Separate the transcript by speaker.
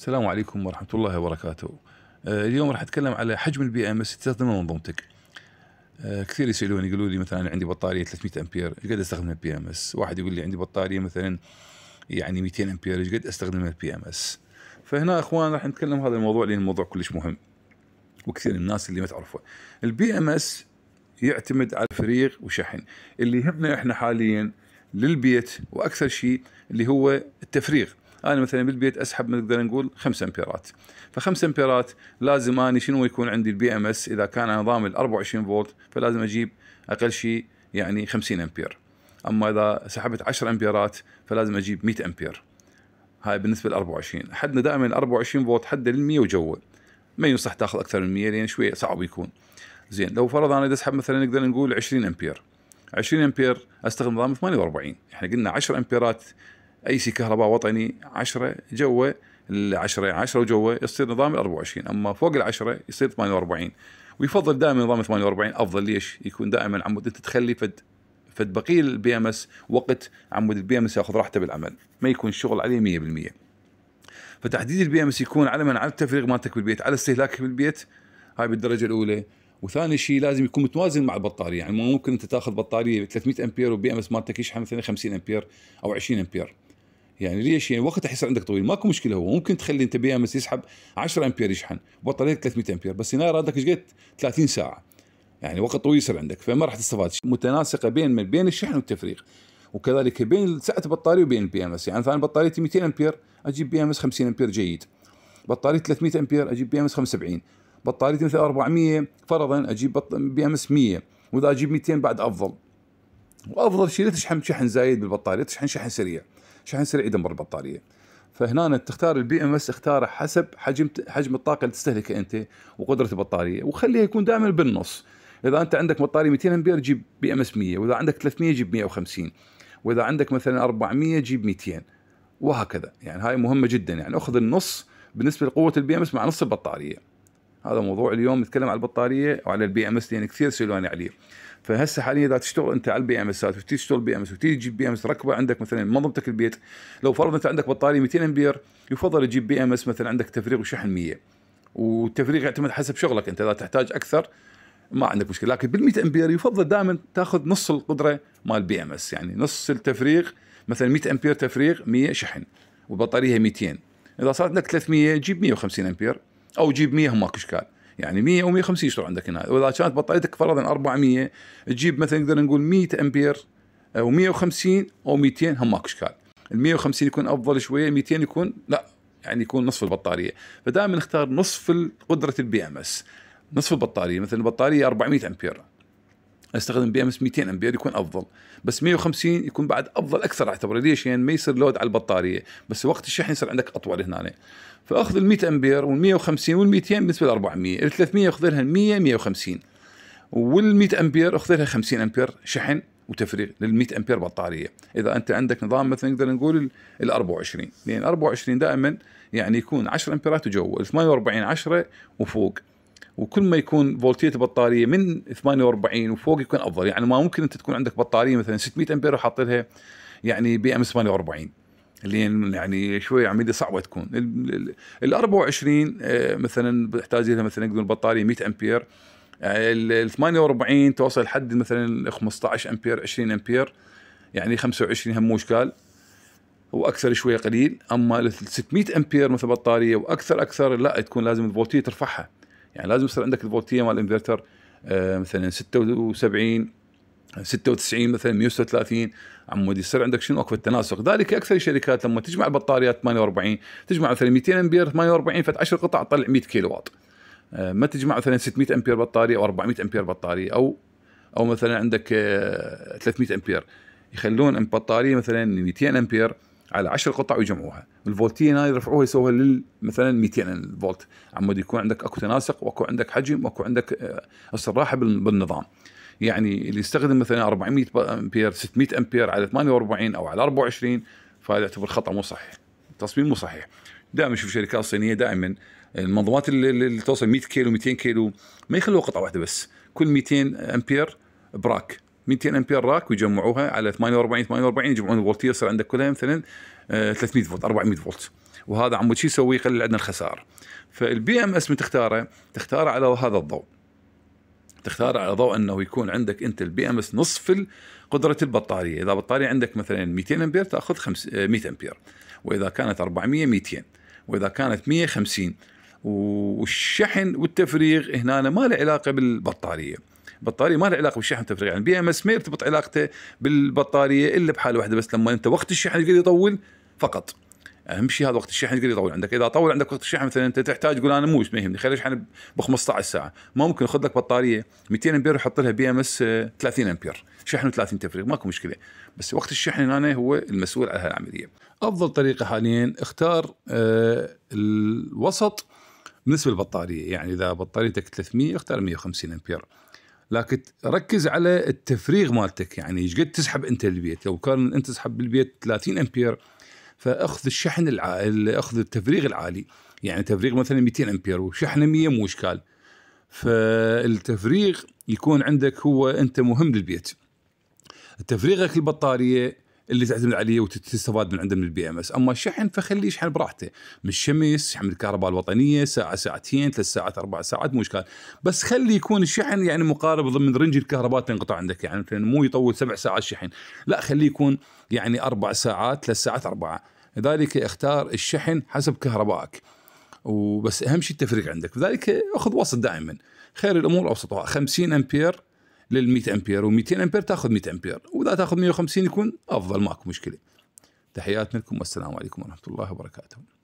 Speaker 1: السلام عليكم ورحمة الله وبركاته آه، اليوم راح أتكلم على حجم البي ام اس تستخدمه منظومتك آه، كثير يسألوني يقولوا لي مثلا عندي بطارية 300 أمبير ايش قد أستخدم البي ام اس واحد يقول لي عندي بطارية مثلا يعني 200 أمبير ايش قد أستخدم البي ام اس فهنا أخوان راح نتكلم هذا الموضوع لأن الموضوع كلش مهم وكثير الناس اللي ما تعرفه البي ام اس يعتمد على فريق وشحن اللي يهمنا احنا حاليا للبيت واكثر شيء اللي هو التفريغ انا مثلا بالبيت اسحب نقدر نقول 5 امبيرات ف5 امبيرات لازم اني شنو يكون عندي البي ام اس اذا كان نظام ال 24 فولت فلازم اجيب اقل شيء يعني 50 امبير اما اذا سحبت 10 امبيرات فلازم اجيب 100 امبير هاي بالنسبه لل 24 حدنا دائما ال 24 فولت حد لل 100 وجوه ما ينصح تاخذ اكثر من 100 لان شويه صعب يكون زين لو فرض انا اسحب مثلا نقدر نقول 20 امبير 20 امبير استخدم نظام 48 احنا قلنا 10 امبيرات اي سي كهرباء وطني 10 جوه ال 10 10 وجوه يصير نظام ال 24 اما فوق ال 10 يصير 48 ويفضل دائما نظام 48 افضل ليش؟ يكون دائما عمود انت تخلي فد فد بقيه البي ام اس وقت عمود البي ام اس ياخذ راحته بالعمل ما يكون الشغل عليه 100% فتحديد البي ام اس يكون علما على التفريغ مالتك بالبيت على استهلاكك بالبيت هاي بالدرجه الاولى وثاني شيء لازم يكون متوازن مع البطاريه يعني ممكن انت تاخذ بطاريه 300 امبير وبي ام اس مالتك يشحن مثلا 50 امبير او 20 امبير يعني ليش يعني وقت حيصير عندك طويل ماكو مشكله هو ممكن تخلي انت بي ام اس يسحب 10 امبير يشحن بطاريه 300 امبير بس هنا رادك ايش قد 30 ساعه يعني وقت طويل يصير عندك فما راح تستفاد متناسقه بين بين الشحن والتفريغ وكذلك بين سعه البطاريه وبين البي ام اس يعني مثلا بطاريتي 200 امبير اجيب بي ام اس 50 امبير جيد بطاريه 300 امبير اجيب بي ام اس 75 بطاريه مثلا 400 فرضا اجيب بي ام اس 100 واذا اجيب 200 بعد افضل وافضل شيء لا تشحن شحن زايد بالبطاريه تشحن شحن سريع شحن سريع يدمر البطاريه فهنا تختار البي ام اس اختاره حسب حجم حجم الطاقه اللي تستهلكها انت وقدره البطاريه وخليها يكون دائما بالنص اذا انت عندك بطاريه 200 امبير جيب بي ام اس 100 واذا عندك 300 جيب 150 واذا عندك مثلا 400 جيب 200 وهكذا يعني هاي مهمه جدا يعني اخذ النص بالنسبه لقوه البي ام اس مع نص البطاريه هذا موضوع اليوم نتكلم على البطاريه وعلى البي ام اس لان كثير سالوني عليه فهسه حاليا اذا تشتغل انت على البي ام اسات وتجي تشتغل بي ام اس وتجي تجيب بي ام اس ركبه عندك مثلا منظمتك البيت لو فرض انت عندك بطاريه 200 امبير يفضل تجيب بي ام اس مثلا عندك تفريغ وشحن 100 والتفريغ يعتمد حسب شغلك انت اذا تحتاج اكثر ما عندك مشكله لكن بال 100 امبير يفضل دائما تاخذ نص القدره مال بي ام اس يعني نص التفريغ مثلا 100 امبير تفريغ 100 شحن والبطاريه 200 اذا صارت لك 300 جيب 150 امبير او جيب 100 ماكو اشكال يعني 100 و 150 يشتغل عندك هنا واذا كانت بطاريتك فرضا 400 تجيب مثلا نقدر نقول 100 امبير او 150 او 200 هم ماكو اشكال ال 150 يكون افضل شويه 200 يكون لا يعني يكون نصف البطاريه فدائما نختار نصف قدره البي ام اس نصف البطاريه مثلا البطاريه 400 امبير استخدم بي ام اس 200 امبير يكون افضل بس 150 يكون بعد افضل اكثر اعتبر ليش يعني ما يصير لود على البطاريه بس وقت الشحن يصير عندك اطول هنا فاخذ ال 100 امبير وال 150 وال 200 بالنسبه ل 400 ال 300 اخذ لها 100 150 وال 100 امبير اخذ لها 50 امبير شحن وتفريغ لل 100 امبير بطاريه اذا انت عندك نظام مثلا نقدر نقول ال 24 لان 24 دائما يعني يكون 10 امبيرات وجوه 48 10 وفوق وكل ما يكون فولتيه البطاريه من 48 وفوق يكون افضل يعني ما ممكن انت تكون عندك بطاريه مثلا 600 امبير وحاط لها يعني بي ام 48 اللي يعني شوي عمليه صعبه تكون ال 24 آه، مثلا تحتاج لها مثلا يقولون البطاريه 100 امبير آه، ال 48 توصل لحد مثلا 15 امبير 20 امبير يعني 25 هم مو اشكال واكثر شويه قليل اما ال 600 امبير مثل بطاريه واكثر اكثر لا تكون لازم الفولتيه ترفعها يعني لازم يصير عندك الفولتيه مال الانفرتر آه، مثلا 76 96 مثلا 130 عمود يصير عندك شنو اكو التناسق ذلك اكثر الشركات لما تجمع بطاريات 48 تجمع مثلا 200 امبير 48 فت 10 قطع تطلع 100 كيلو واط آه، ما تجمع مثلا 600 امبير بطاريه او 400 امبير بطاريه او او مثلا عندك 300 آه، امبير يخلون بطاريه مثلا 200 امبير على 10 قطع ويجمعوها الفولتين هاي يرفعوها يسووها لل مثلا 200 فولت عمود يكون عندك اكو تناسق واكو عندك حجم واكو عندك آه، الصراحه بالنظام يعني اللي يستخدم مثلا 400 امبير 600 امبير على 48 او على 24 فهذا يعتبر خطا مو صحيح التصميم مو صحيح دائما نشوف شركات صينيه دائما المنظومات اللي توصل 100 كيلو 200 كيلو ما يخلوها قطعه واحده بس كل 200 امبير براك 200 امبير راك ويجمعوها على 48 48 يجمعون الفولتيه يصير عندك كلها مثلا 300 آه، فولت 400 فولت وهذا عمود شو يسوي يقلل عندنا الخسائر فالبي ام اس من تختاره تختاره على هذا الضوء تختار على ضوء انه يكون عندك انت البي ام اس نصف قدره البطاريه، اذا بطاريه عندك مثلا 200 امبير تاخذ 100 آه، امبير، واذا كانت 400 200 واذا كانت 150 والشحن والتفريغ هنا ما له علاقه بالبطاريه، البطاريه ما لها علاقه بالشحن تفرق يعني بي ام اس ما يرتبط علاقته بالبطاريه الا بحاله واحده بس لما انت وقت الشحن يقدر يطول فقط اهم شيء هذا وقت الشحن يقدر يطول عندك اذا طول عندك وقت الشحن مثلا انت تحتاج تقول انا موش ما يهمني خليني اشحن ب 15 ساعه ما ممكن خذ لك بطاريه 200 امبير وحط لها بي ام اس 30 امبير شحن 30 تفريغ ماكو مشكله بس وقت الشحن هنا هو المسؤول عن هالعمليه افضل طريقه حاليا اختار آه، الوسط بالنسبه للبطاريه يعني اذا بطاريتك 300 اختار 150 امبير لكن ركز على التفريغ مالتك يعني ايش قد تسحب انت البيت لو كان انت تسحب بالبيت 30 امبير فاخذ الشحن العالي اخذ التفريغ العالي يعني تفريغ مثلا 200 امبير وشحنه 100 مو اشكال فالتفريغ يكون عندك هو انت مهم للبيت تفريغك البطاريه اللي تعتمد عليه وتستفاد من عنده من البي ام اس، اما الشحن فخليه يشحن براحته، من الشمس، شحن الكهرباء الوطنيه، ساعه ساعتين، ثلاث ساعات، اربع ساعات مو اشكال، بس خلي يكون الشحن يعني مقارب ضمن رنج الكهرباء اللي انقطع عندك يعني مثلا مو يطول سبع ساعات شحن، لا خليه يكون يعني اربع ساعات، ثلاث ساعات، اربعه، لذلك اختار الشحن حسب كهربائك. وبس اهم شيء التفريغ عندك، لذلك خذ وسط دائما، خير الامور اوسطها 50 امبير لل 100 امبير و200 امبير تاخذ 100 امبير واذا تاخذ 150 يكون افضل ماكو مشكله تحياتنا لكم والسلام عليكم ورحمه الله وبركاته